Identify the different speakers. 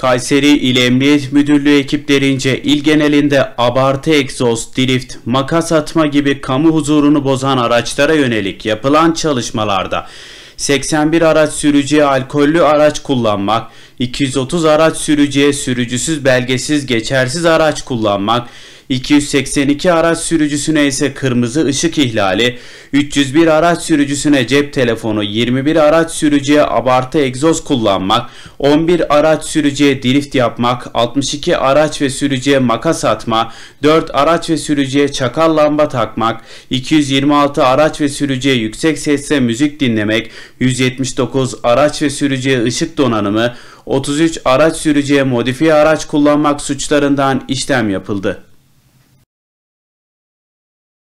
Speaker 1: Kayseri İl Emniyet Müdürlüğü ekiplerince il genelinde abartı egzoz, drift, makas atma gibi kamu huzurunu bozan araçlara yönelik yapılan çalışmalarda 81 araç sürücüye alkollü araç kullanmak, 230 araç sürücüye sürücüsüz belgesiz geçersiz araç kullanmak, 282 araç sürücüsüne ise kırmızı ışık ihlali, 301 araç sürücüsüne cep telefonu, 21 araç sürücüye abartı egzoz kullanmak, 11 araç sürücüye drift yapmak, 62 araç ve sürücüye makas atma, 4 araç ve sürücüye çakal lamba takmak, 226 araç ve sürücüye yüksek sesle müzik dinlemek, 179 araç ve sürücüye ışık donanımı, 33 araç sürücüye modifiye araç kullanmak suçlarından işlem yapıldı.